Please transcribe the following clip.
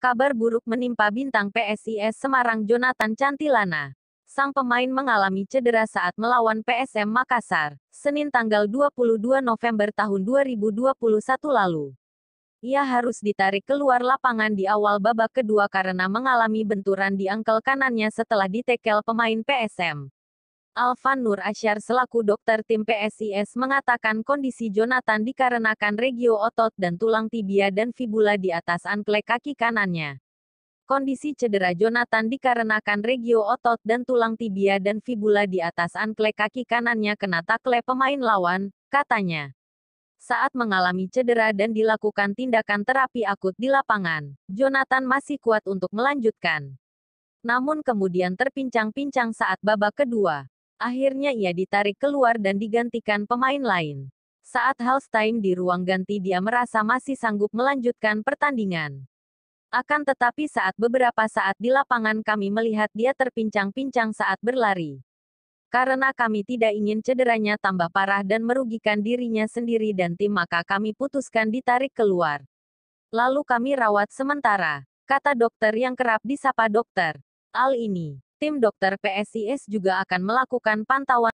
kabar buruk menimpa bintang PSIS Semarang Jonathan Cantilana. Sang pemain mengalami cedera saat melawan PSM Makassar, Senin tanggal 22 November tahun 2021 lalu. Ia harus ditarik keluar lapangan di awal babak kedua karena mengalami benturan di angkel kanannya setelah ditekel pemain PSM. Alvan Nur Asyar selaku dokter tim PSIS mengatakan kondisi Jonathan dikarenakan regio otot dan tulang tibia dan fibula di atas anklek kaki kanannya. Kondisi cedera Jonathan dikarenakan regio otot dan tulang tibia dan fibula di atas anklek kaki kanannya kena takle pemain lawan, katanya. Saat mengalami cedera dan dilakukan tindakan terapi akut di lapangan, Jonathan masih kuat untuk melanjutkan. Namun kemudian terpincang-pincang saat babak kedua. Akhirnya ia ditarik keluar dan digantikan pemain lain. Saat halftime di ruang ganti dia merasa masih sanggup melanjutkan pertandingan. Akan tetapi saat beberapa saat di lapangan kami melihat dia terpincang-pincang saat berlari. Karena kami tidak ingin cederanya tambah parah dan merugikan dirinya sendiri dan tim maka kami putuskan ditarik keluar. Lalu kami rawat sementara, kata dokter yang kerap disapa dokter. Al ini tim dokter PSIS juga akan melakukan pantauan